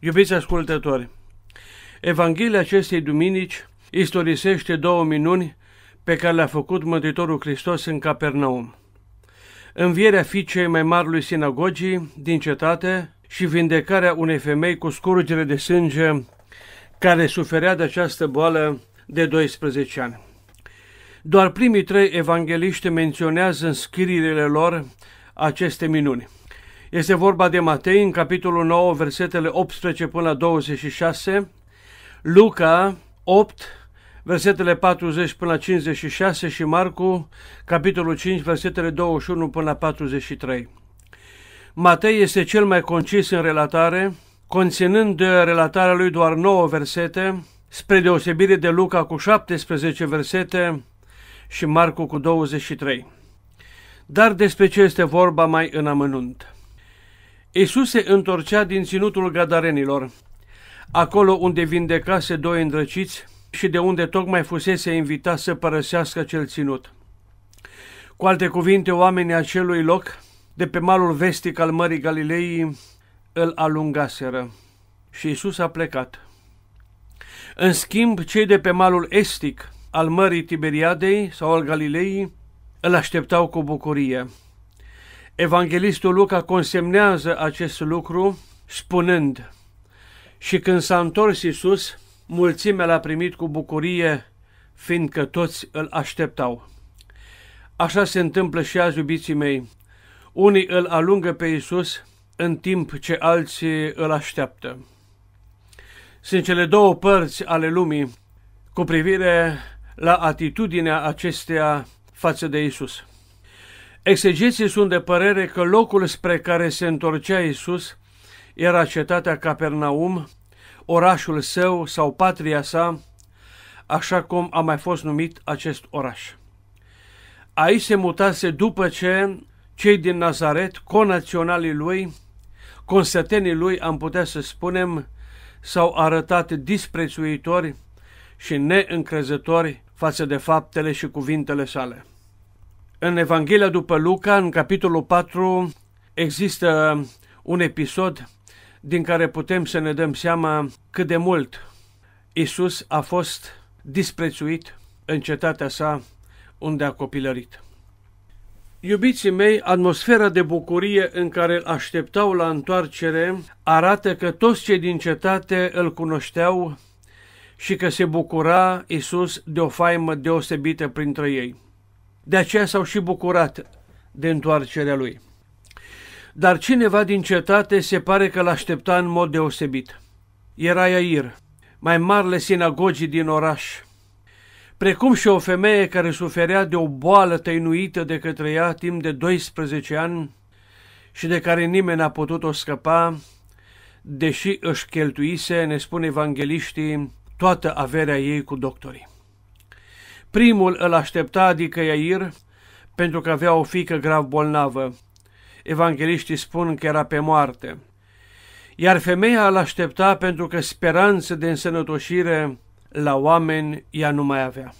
Iubiți ascultători, Evanghelia acestei duminici istorisește două minuni pe care le-a făcut Mântuitorul Hristos în Capernaum. Învierea fiicei mai mari lui sinagogii din cetate și vindecarea unei femei cu scurgere de sânge care suferea de această boală de 12 ani. Doar primii trei evangeliști menționează în scrierile lor aceste minuni. Este vorba de Matei în capitolul 9, versetele 18 până la 26, Luca 8, versetele 40 până la 56 și Marcu, capitolul 5, versetele 21 până la 43. Matei este cel mai concis în relatare, conținând de relatarea lui doar 9 versete, spre deosebire de Luca cu 17 versete și Marcu cu 23. Dar despre ce este vorba mai în amănunt? Isus se întorcea din ținutul gadarenilor, acolo unde vindecase doi îndrăciți și de unde tocmai fusese invitat să părăsească cel ținut. Cu alte cuvinte, oamenii acelui loc, de pe malul vestic al Mării Galilei, îl alungaseră și Isus a plecat. În schimb, cei de pe malul estic al Mării Tiberiadei sau al Galilei îl așteptau cu bucurie. Evanghelistul Luca consemnează acest lucru spunând Și când s-a întors Iisus, mulțimea l-a primit cu bucurie, fiindcă toți îl așteptau. Așa se întâmplă și azi, iubiții mei. Unii îl alungă pe Iisus în timp ce alții îl așteaptă. Sunt cele două părți ale lumii cu privire la atitudinea acesteia față de Isus. Exegeții sunt de părere că locul spre care se întorcea Isus era cetatea Capernaum, orașul său sau patria sa, așa cum a mai fost numit acest oraș. Aici se mutase după ce cei din Nazaret, conaționalii lui, consătenii lui, am putea să spunem, s-au arătat disprețuitori și neîncrezători față de faptele și cuvintele sale. În Evanghelia după Luca, în capitolul 4, există un episod din care putem să ne dăm seama cât de mult Isus a fost disprețuit în cetatea sa unde a copilărit. Iubiții mei, atmosfera de bucurie în care îl așteptau la întoarcere arată că toți cei din cetate îl cunoșteau și că se bucura Isus de o faimă deosebită printre ei. De aceea s-au și bucurat de întoarcerea lui. Dar cineva din cetate se pare că l-aștepta în mod deosebit. Era Iair, mai marele sinagogii din oraș, precum și o femeie care suferea de o boală tăinuită de către ea timp de 12 ani și de care nimeni n-a putut o scăpa, deși își cheltuise, ne spun evangeliștii, toată averea ei cu doctorii. Primul îl aștepta, adică Iair, pentru că avea o fică grav bolnavă. Evangeliștii spun că era pe moarte. Iar femeia îl aștepta pentru că speranță de însănătoșire la oameni ea nu mai avea.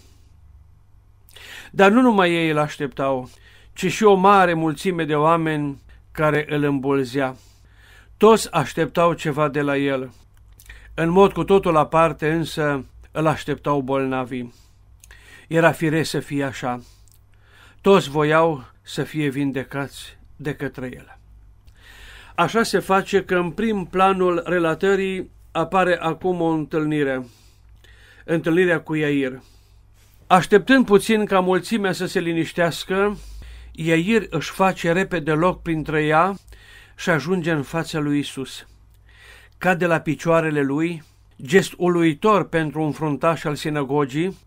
Dar nu numai ei îl așteptau, ci și o mare mulțime de oameni care îl îmbolzea. Toți așteptau ceva de la el. În mod cu totul aparte însă îl așteptau bolnavii. Era fire să fie așa. Toți voiau să fie vindecați de către el. Așa se face că în prim planul relatării apare acum o întâlnire, întâlnirea cu Iair. Așteptând puțin ca mulțimea să se liniștească, Iair își face repede loc printre ea și ajunge în fața lui Isus. Cade la picioarele lui, gest uluitor pentru un fruntaș al sinagogii,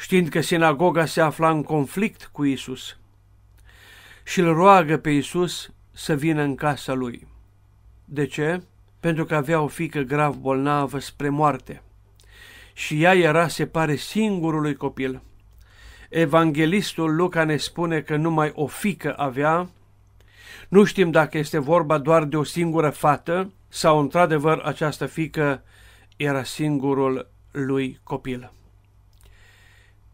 știind că sinagoga se afla în conflict cu Isus și îl roagă pe Isus să vină în casa lui. De ce? Pentru că avea o fică grav bolnavă spre moarte și ea era, se pare, singurului copil. Evanghelistul Luca ne spune că numai o fică avea, nu știm dacă este vorba doar de o singură fată sau, într-adevăr, această fică era singurul lui copil.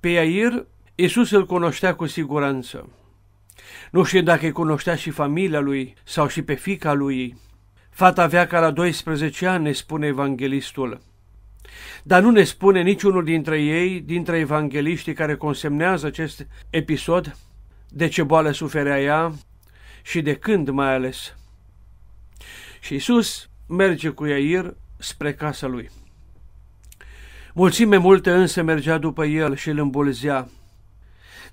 Pe Iair, Iisus îl cunoștea cu siguranță. Nu știu dacă îi cunoștea și familia lui sau și pe fica lui. Fata avea ca la 12 ani, ne spune evanghelistul. Dar nu ne spune niciunul dintre ei, dintre evangeliștii care consemnează acest episod, de ce boală suferea ea și de când mai ales. Și Iisus merge cu Iair spre casa lui. Mulțime multe însă mergea după el și îl îmbolzea.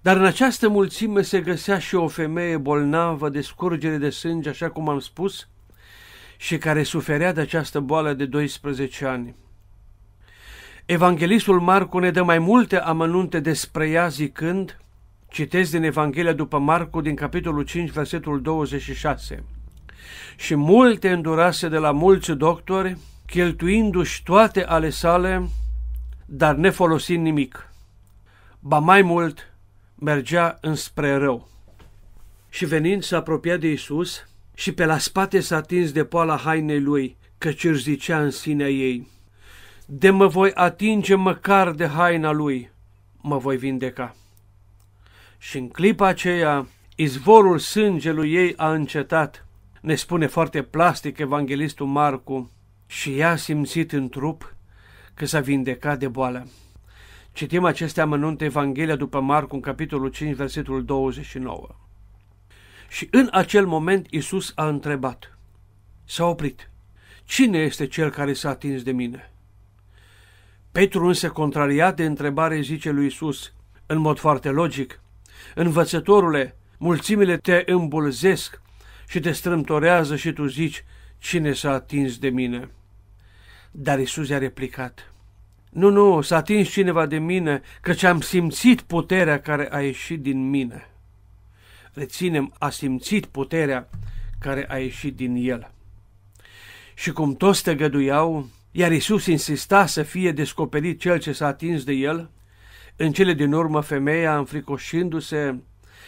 Dar în această mulțime se găsea și o femeie bolnavă de scurgere de sânge, așa cum am spus, și care suferea de această boală de 12 ani. Evanghelistul Marcu ne dă mai multe amănunte despre ea zicând, citesc din Evanghelia după Marcu din capitolul 5, versetul 26, și multe îndurase de la mulți doctori, cheltuindu-și toate ale sale, dar ne folosim nimic. Ba mai mult, mergea înspre rău. Și venind s-a apropiat de Isus și pe la spate s-a atins de poala hainei lui, căci își zicea în sinea ei, De mă voi atinge măcar de haina lui, mă voi vindeca. Și în clipa aceea, izvorul sângelui ei a încetat, ne spune foarte plastic evanghelistul Marcu, și ea a simțit în trup că s-a vindecat de boală. Citim aceste amănunte Evanghelia după Marcu, în capitolul 5, versetul 29. Și în acel moment Isus a întrebat, s-a oprit, cine este cel care s-a atins de mine? Petru însă, contrariat de întrebare, zice lui Isus, în mod foarte logic, învățătorule, mulțimile te îmbulzesc și te strâmtorează și tu zici, cine s-a atins de mine? Dar Isus i-a replicat, Nu, nu, s-a atins cineva de mine, căci am simțit puterea care a ieșit din mine. Reținem, a simțit puterea care a ieșit din el. Și cum toți găduiau, iar Isus insista să fie descoperit cel ce s-a atins de el, în cele din urmă femeia, înfricoșindu-se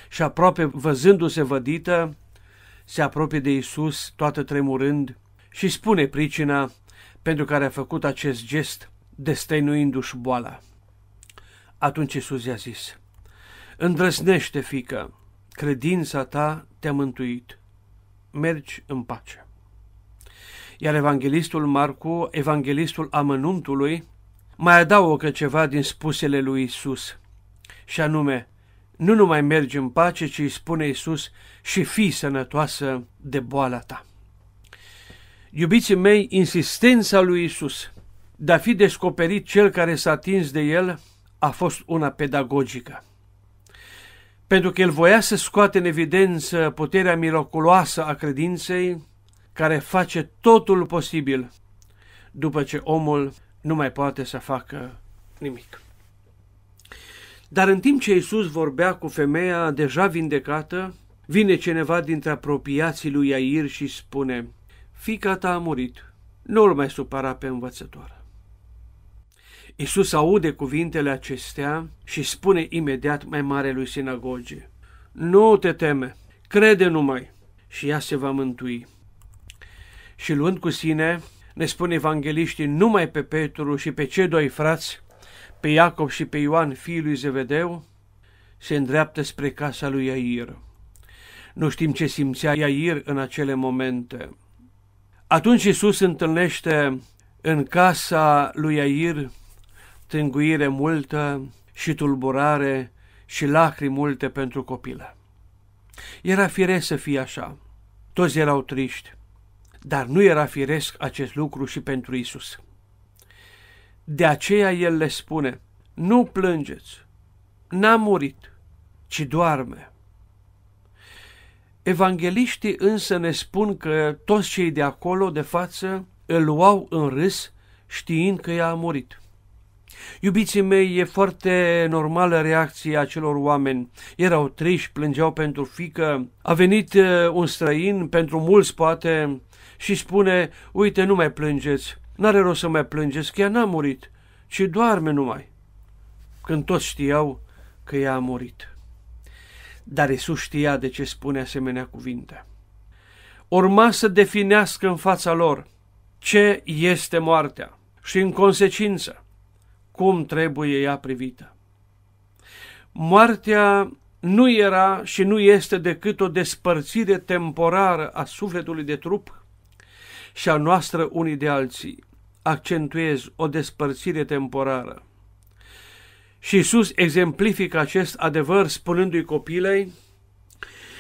și aproape văzându-se vădită, se apropie de Isus, toată tremurând, și spune pricina pentru care a făcut acest gest, destăinuindu-și boala. Atunci Iisus i-a zis, Îndrăznește, fică, credința ta te-a mântuit. Mergi în pace. Iar evanghelistul Marcu, evanghelistul amănuntului, mai adaugă ceva din spusele lui Isus, și anume, nu numai mergi în pace, ci îi spune Isus și fii sănătoasă de boala ta. Iubiții mei, insistența lui Isus de a fi descoperit cel care s-a atins de el a fost una pedagogică. Pentru că el voia să scoate în evidență puterea miraculoasă a credinței care face totul posibil după ce omul nu mai poate să facă nimic. Dar în timp ce Iisus vorbea cu femeia deja vindecată, vine cineva dintre apropiații lui Iair și spune, fica ta a murit, nu-l mai supăra pe învățător. Isus aude cuvintele acestea și spune imediat mai mare lui sinagoge, Nu te teme, crede numai și ea se va mântui. Și luând cu sine, ne spun evangeliștii numai pe Petru și pe cei doi frați, pe Iacob și pe Ioan, fiul lui Zevedeu, se îndreaptă spre casa lui Iair. Nu știm ce simțea Iair în acele momente. Atunci Isus întâlnește în casa lui Air tânguire multă și tulburare și lacrimi multe pentru copilă. Era firesc să fie așa. Toți erau triști, dar nu era firesc acest lucru și pentru Isus. De aceea el le spune, nu plângeți, n-a murit, ci doarme. Evangeliștii însă ne spun că toți cei de acolo, de față, îl luau în râs știind că ea a murit. Iubiții mei, e foarte normală reacția acelor oameni. Erau triși, plângeau pentru fică. A venit uh, un străin, pentru mulți poate, și spune, uite, nu mai plângeți, n-are rost să mai plângeți, că ea n-a murit, ci doarme numai. Când toți știau că ea a murit dar Isus știa de ce spune asemenea cuvinte. Urma să definească în fața lor ce este moartea și, în consecință, cum trebuie ea privită. Moartea nu era și nu este decât o despărțire temporară a sufletului de trup și a noastră unii de alții. Accentuez o despărțire temporară. Și Iisus exemplifică acest adevăr spunându-i copilei,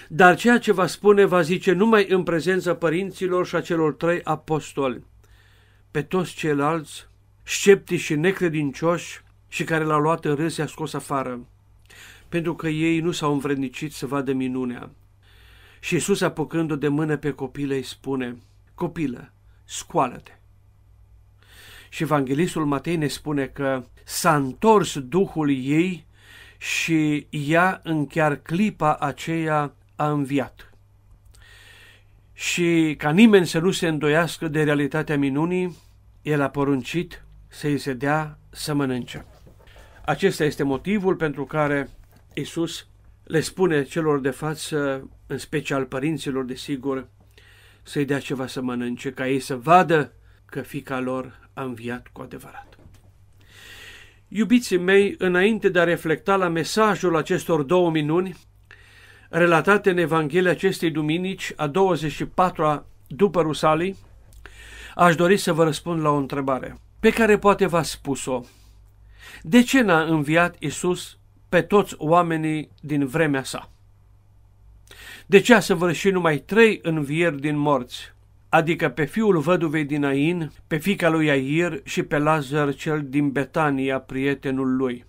dar ceea ce va spune va zice numai în prezența părinților și a celor trei apostoli. Pe toți ceilalți, sceptici și necredincioși și care l-au luat în râs, i-a scos afară, pentru că ei nu s-au învrednicit să vadă minunea. Și Iisus, apucându de mână pe copilă, îi spune, Copilă, scoală-te! Și Evanghelistul Matei ne spune că s-a întors Duhul ei și ea în chiar clipa aceea a înviat. Și ca nimeni să nu se îndoiască de realitatea minunii, el a poruncit să-i se dea să mănânce. Acesta este motivul pentru care Isus le spune celor de față, în special părinților, desigur, să-i dea ceva să mănânce, ca ei să vadă că fica lor a înviat cu adevărat. Iubiții mei, înainte de a reflecta la mesajul acestor două minuni, relatate în Evanghelia acestei duminici, a 24-a după Rusalii, aș dori să vă răspund la o întrebare, pe care poate v-a spus-o. De ce n-a înviat Isus pe toți oamenii din vremea sa? De ce a săvârșit numai trei învieri din morți? adică pe fiul văduvei din Ain, pe fica lui Air și pe Lazar cel din Betania, prietenul lui.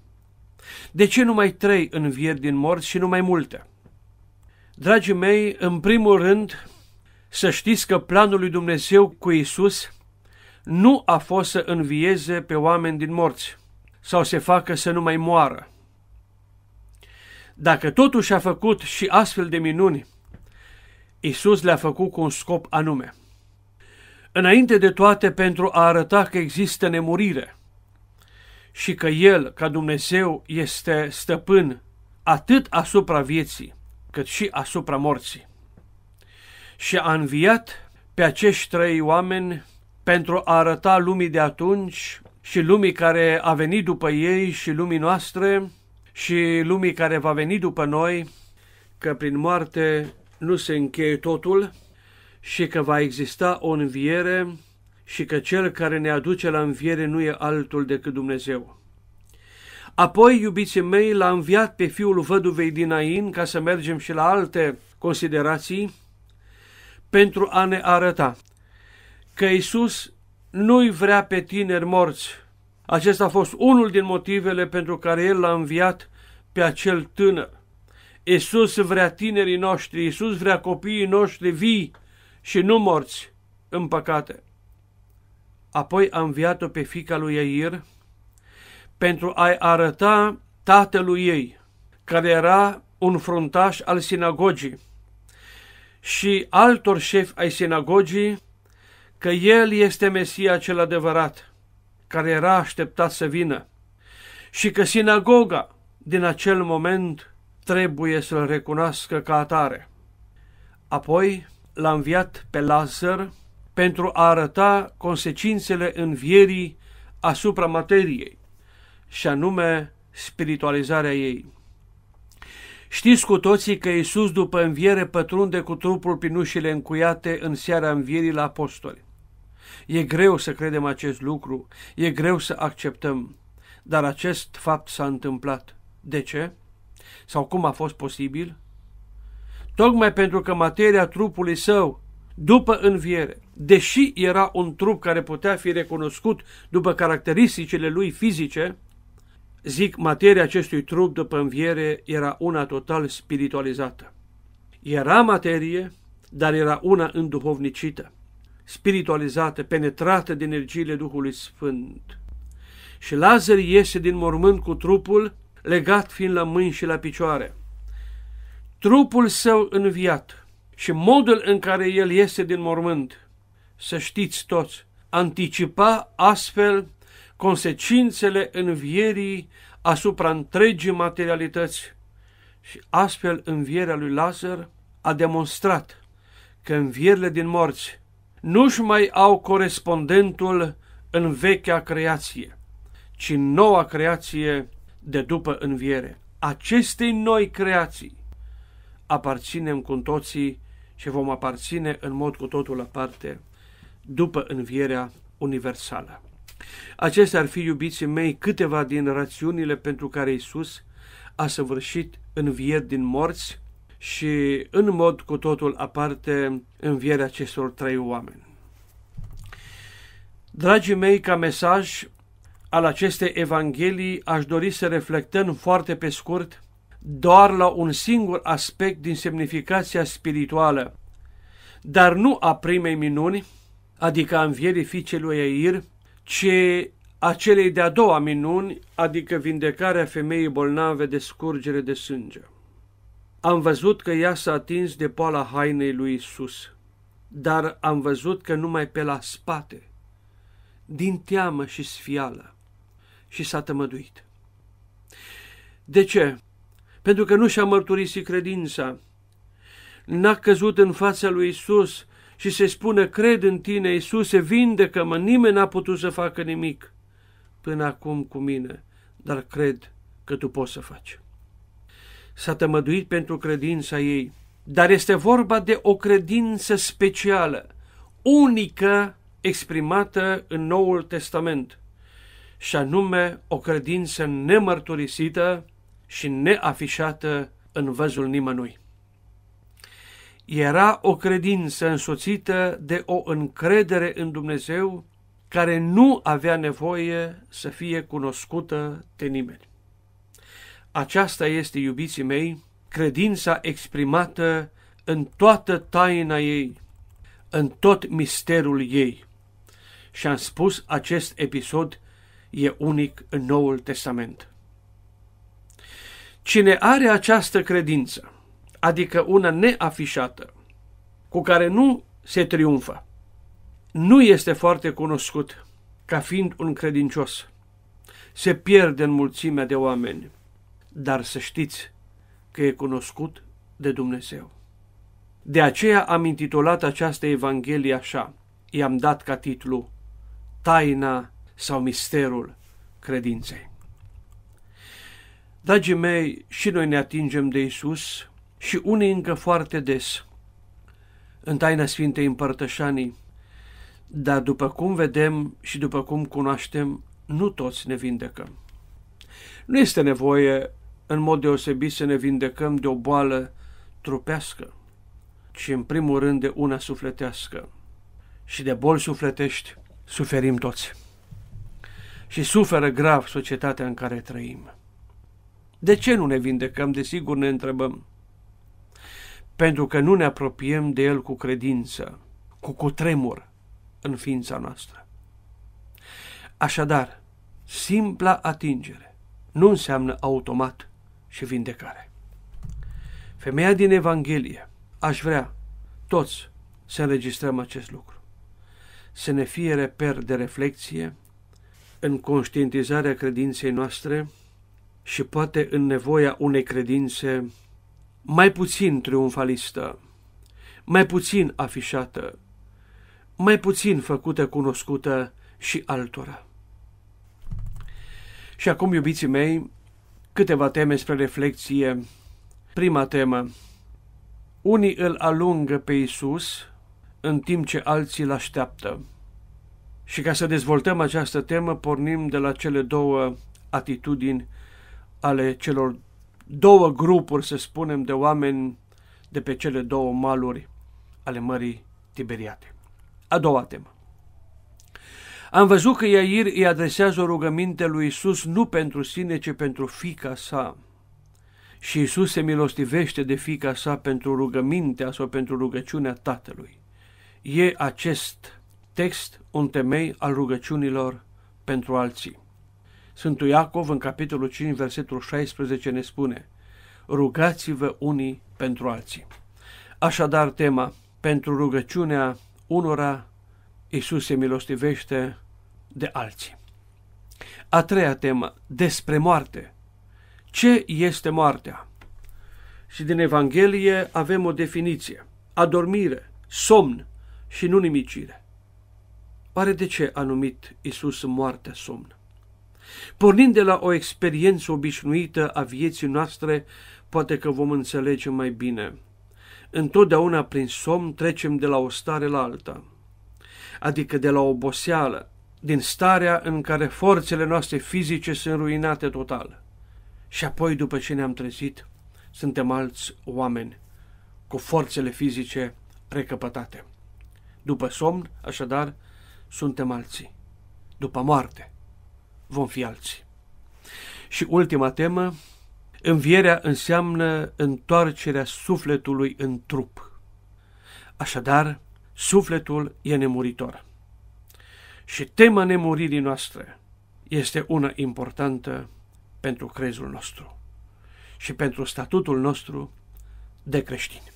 De ce numai trei învieri din morți și nu mai multe? Dragii mei, în primul rând, să știți că planul lui Dumnezeu cu Isus nu a fost să învieze pe oameni din morți sau să facă să nu mai moară. Dacă totuși a făcut și astfel de minuni, Isus le-a făcut cu un scop anume – Înainte de toate pentru a arăta că există nemurire și că El, ca Dumnezeu, este stăpân atât asupra vieții, cât și asupra morții. Și a înviat pe acești trei oameni pentru a arăta lumii de atunci și lumii care a venit după ei și lumii noastre și lumii care va veni după noi, că prin moarte nu se încheie totul, și că va exista o înviere și că cel care ne aduce la înviere nu e altul decât Dumnezeu. Apoi, iubiții mei, l-a înviat pe fiul văduvei Ain, ca să mergem și la alte considerații pentru a ne arăta că Isus nu-i vrea pe tineri morți. Acesta a fost unul din motivele pentru care El l-a înviat pe acel tânăr. Isus vrea tinerii noștri, Isus vrea copiii noștri vii, și nu morți în păcate. Apoi a înviat-o pe fica lui Iair pentru a-i arăta tatălui ei, care era un fruntaș al sinagogii și altor șefi ai sinagogii că el este Mesia cel adevărat, care era așteptat să vină și că sinagoga din acel moment trebuie să-l recunoască ca atare. Apoi l-a înviat pe Lazar pentru a arăta consecințele învierii asupra materiei, și anume spiritualizarea ei. Știți cu toții că Iisus după înviere pătrunde cu trupul prin ușile încuiate în seara învierii la apostoli. E greu să credem acest lucru, e greu să acceptăm, dar acest fapt s-a întâmplat. De ce? Sau cum a fost posibil? tocmai pentru că materia trupului său, după înviere, deși era un trup care putea fi recunoscut după caracteristicile lui fizice, zic, materia acestui trup după înviere era una total spiritualizată. Era materie, dar era una înduhovnicită, spiritualizată, penetrată de energiile Duhului Sfânt. Și Lazar iese din mormânt cu trupul, legat fiind la mâini și la picioare – trupul său înviat și modul în care el iese din mormânt, să știți toți, anticipa astfel consecințele învierii asupra întregii materialități și astfel învierea lui Lazar a demonstrat că învierile din morți nu-și mai au corespondentul în vechea creație, ci noua creație de după înviere. Acestei noi creații aparținem cu toții și vom aparține în mod cu totul aparte după învierea universală. Acestea ar fi, iubiții mei, câteva din rațiunile pentru care Isus a săvârșit învier din morți și, în mod cu totul aparte, învierea acestor trei oameni. Dragii mei, ca mesaj al acestei Evanghelii, aș dori să reflectăm foarte pe scurt doar la un singur aspect din semnificația spirituală, dar nu a primei minuni, adică a învierii fiicei lui Eir, ci a celei de-a doua minuni, adică vindecarea femeii bolnave de scurgere de sânge. Am văzut că ea s-a atins de poala hainei lui Isus, dar am văzut că numai pe la spate, din teamă și sfială, și s-a tămăduit. De ce? pentru că nu și-a mărturisit credința. N-a căzut în fața lui Isus și se spune, cred în tine, Iisuse, vindecă-mă, nimeni n-a putut să facă nimic până acum cu mine, dar cred că tu poți să faci. S-a tămăduit pentru credința ei, dar este vorba de o credință specială, unică, exprimată în Noul Testament, și anume o credință nemărturisită, și neafișată în văzul nimănui. Era o credință însoțită de o încredere în Dumnezeu care nu avea nevoie să fie cunoscută de nimeni. Aceasta este, iubiții mei, credința exprimată în toată taina ei, în tot misterul ei. Și am spus, acest episod e unic în Noul Testament. Cine are această credință, adică una neafișată, cu care nu se triumfă, nu este foarte cunoscut ca fiind un credincios. Se pierde în mulțimea de oameni, dar să știți că e cunoscut de Dumnezeu. De aceea am intitulat această Evanghelie așa, i-am dat ca titlu Taina sau Misterul Credinței. Dragii mei, și noi ne atingem de Isus și unii încă foarte des în taina Sfintei Împărtășanii, dar după cum vedem și după cum cunoaștem, nu toți ne vindecăm. Nu este nevoie în mod deosebit să ne vindecăm de o boală trupească, ci în primul rând de una sufletească. Și de boli sufletești suferim toți. Și suferă grav societatea în care trăim. De ce nu ne vindecăm? Desigur ne întrebăm. Pentru că nu ne apropiem de El cu credință, cu cutremur în ființa noastră. Așadar, simpla atingere nu înseamnă automat și vindecare. Femeia din Evanghelie, aș vrea toți să înregistrăm acest lucru, să ne fie reper de reflexie în conștientizarea credinței noastre și poate în nevoia unei credințe mai puțin triumfalistă, mai puțin afișată, mai puțin făcută cunoscută și altora. Și acum, iubiții mei, câteva teme spre reflexie. Prima temă. Unii îl alungă pe Isus, în timp ce alții îl așteaptă. Și ca să dezvoltăm această temă, pornim de la cele două atitudini ale celor două grupuri, să spunem, de oameni de pe cele două maluri ale Mării Tiberiate. A doua temă. Am văzut că Iair îi adresează o rugăminte lui Isus nu pentru sine, ci pentru fica sa. Și Isus se milostivește de fica sa pentru rugămintea sau pentru rugăciunea tatălui. E acest text un temei al rugăciunilor pentru alții. Sfântul Iacov, în capitolul 5, versetul 16, ne spune Rugați-vă unii pentru alții. Așadar, tema pentru rugăciunea unora, Iisus se milostivește de alții. A treia temă, despre moarte. Ce este moartea? Și din Evanghelie avem o definiție. Adormire, somn și nu nimicire. Oare de ce a numit Iisus moartea somn? Pornind de la o experiență obișnuită a vieții noastre, poate că vom înțelege mai bine. Întotdeauna prin somn trecem de la o stare la alta, adică de la oboseală, din starea în care forțele noastre fizice sunt ruinate total. Și apoi, după ce ne-am trezit, suntem alți oameni, cu forțele fizice recăpătate. După somn, așadar, suntem alții. După moarte, vom fi alții. Și ultima temă, învierea înseamnă întoarcerea sufletului în trup. Așadar, sufletul e nemuritor. Și tema nemuririi noastre este una importantă pentru crezul nostru și pentru statutul nostru de creștini.